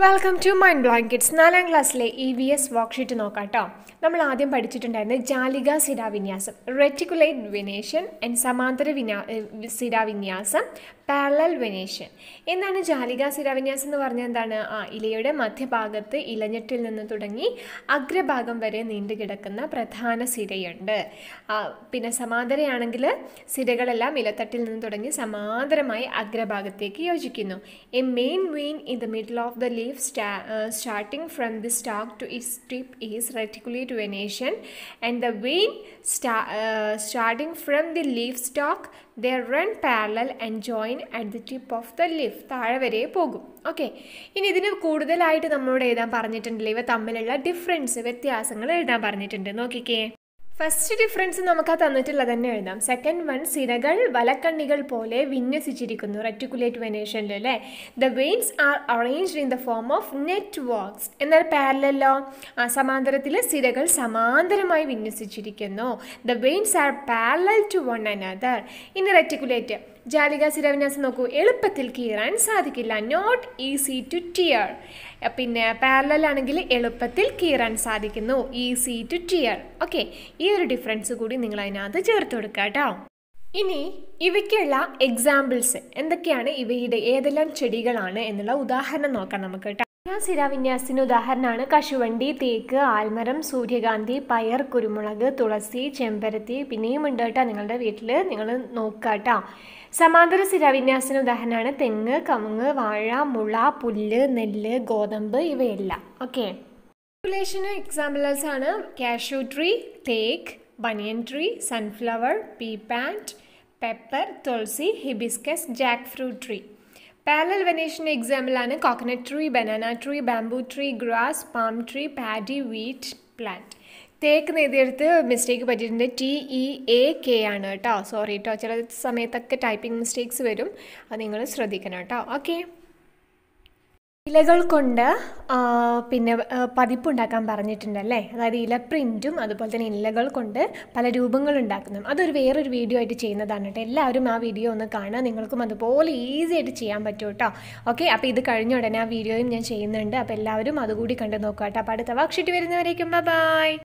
welcome to mind blankets നാലാം ക്ലാസ്സിലെ E e V S worksheet നോക്കാം കേട്ടോ നമ്മൾ ആദ്യം പഠിച്ചിട്ടുണ്ടായിരുന്നത് ജാലിക സിരാവിന്യാസം റെറ്റിക്കുലേറ്റ് വിനേഷൻ ആൻഡ് സമാന്തര വിന്യാ സിരാവിന്യാസം പാരലൽ വെനേഷ്യൻ എന്താണ് ജാലിക സിരാവിന്യാസം എന്ന് പറഞ്ഞാൽ എന്താണ് ആ ഇലയുടെ മധ്യഭാഗത്ത് ഇലഞ്ഞെട്ടിൽ നിന്ന് തുടങ്ങി അഗ്രഭാഗം വരെ നീണ്ടു കിടക്കുന്ന പ്രധാന സിരയുണ്ട് പിന്നെ സമാന്തരയാണെങ്കിൽ സിരകളെല്ലാം ഇലത്തട്ടിൽ നിന്ന് തുടങ്ങി സമാന്തരമായി അഗ്രഭാഗത്തേക്ക് യോജിക്കുന്നു a main vein in the middle of the leaf സ്റ്റാ starting from the stalk to its tip is reticulate venation and the vein starting from the leaf stalk they run parallel and join line at the tip of the leaf താഴെ വരെ പോകും okay ഇനി ഇതിന് കൂടുതലായിട്ട് നമ്മളോട് എഴുതാൻ പറഞ്ഞിട്ടുണ്ടല്ലോ ഇവ തമ്മിലുള്ള ഡിഫറൻസ് വ്യത്യാസങ്ങൾ എഴുതാൻ പറഞ്ഞിട്ടുണ്ട് നോക്കിക്കേ ഫസ്റ്റ് ഡിഫറൻസ് നമുക്ക് ആ തന്നിട്ടുള്ളത് തന്നെ എഴുതാം സെക്കൻഡ് വൺ സിരകൾ വലക്കണ്ണികൾ പോലെ വിന്യസിച്ചിരിക്കുന്നു റെറ്റിക്കുലേറ്റ് വെനേഷനിൽ അല്ലേ the veins are arranged in the form of networks എന്നാൽ പാരലല്ലോ സമാന്തരത്തിൽ സിരകൾ സമാന്തരമായി വിന്യസിച്ചിരിക്കുന്നു the veins are parallel to one another ഇനി റെറ്റിക്കുലേറ്റ് ജാലിക സിരവിന്യാസം നോക്കൂ എളുപ്പത്തിൽ കീറാൻ സാധിക്കില്ല നോട്ട് ഈസി ടു ടിയർ പിന്നെ പാരലൽ ആണെങ്കിൽ എളുപ്പത്തിൽ കീറാൻ സാധിക്കുന്നു ഈസി ടു ടിയർ ഓക്കെ ഈ ഒരു ഡിഫറൻസ് കൂടി നിങ്ങൾ അതിനകത്ത് ചേർത്ത് കൊടുക്കുക കേട്ടോ ഇനി ഇവയ്ക്കുള്ള എക്സാമ്പിൾസ് എന്തൊക്കെയാണ് ഇവയുടെ ഏതെല്ലാം ചെടികളാണ് എന്നുള്ള ഉദാഹരണം നോക്കാം നമുക്ക് കേട്ടോ സിരാവിന്യാസത്തിന് ഉദാഹരണമാണ് കശുവണ്ടി തേക്ക് ആൽമരം സൂര്യകാന്തി പയർ കുരുമുളക് തുളസി ചെമ്പരത്തി പിന്നെയും ഉണ്ട് കേട്ടോ നിങ്ങളുടെ വീട്ടിൽ നിങ്ങൾ നോക്കുക കേട്ടോ സമാന്തര സിരാവിന്യാസത്തിന് ഉദാഹരണമാണ് തെങ്ങ് കമുങ്ങ് വാഴ മുള പുല്ല് നെല്ല് ഗോതമ്പ് ഇവയെല്ലാം ഓക്കെ പോപ്പുലേഷന് എക്സാമ്പിൾസ് ആണ് കാഷ്യൂ ട്രീ തേക്ക് banyan tree sunflower pea plant pepper tulsi hibiscus jackfruit tree parallel വെനേഷൻ്റെ എക്സാമ്പിളാണ് coconut tree banana tree bamboo tree grass palm tree paddy wheat plant തേക്ക് നേടിയെടുത്ത് മിസ്റ്റേക്ക് പറ്റിയിട്ടുണ്ട് ടി ഇ എ കെ ആണ് കേട്ടോ sorry കേട്ടോ ചില സമയത്തൊക്കെ ടൈപ്പിംഗ് മിസ്റ്റേക്സ് വരും അത് നിങ്ങൾ ശ്രദ്ധിക്കണം കേട്ടോ ഓക്കെ ഇലകൾ കൊണ്ട് പിന്നെ പതിപ്പുണ്ടാക്കാൻ പറഞ്ഞിട്ടുണ്ടല്ലേ അതായത് ഇല പ്രിൻറ്റും അതുപോലെ തന്നെ ഇലകൾ കൊണ്ട് പല രൂപങ്ങൾ ഉണ്ടാക്കുന്നു അതൊരു വേറൊരു വീഡിയോ ആയിട്ട് ചെയ്യുന്നതാണ് കേട്ടോ എല്ലാവരും ആ വീഡിയോ ഒന്ന് കാണുക നിങ്ങൾക്കും അതുപോലെ ഈസി ആയിട്ട് ചെയ്യാൻ പറ്റും കേട്ടോ ഓക്കെ അപ്പോൾ ഇത് കഴിഞ്ഞ ഉടനെ ആ വീഡിയോയും ഞാൻ ചെയ്യുന്നുണ്ട് അപ്പോൾ എല്ലാവരും അതുകൂടി കണ്ടു നോക്കുക കേട്ടോ അപ്പോൾ അടുത്ത വർക്ക്ഷീറ്റ് വരുന്നവരേക്കും ബൈ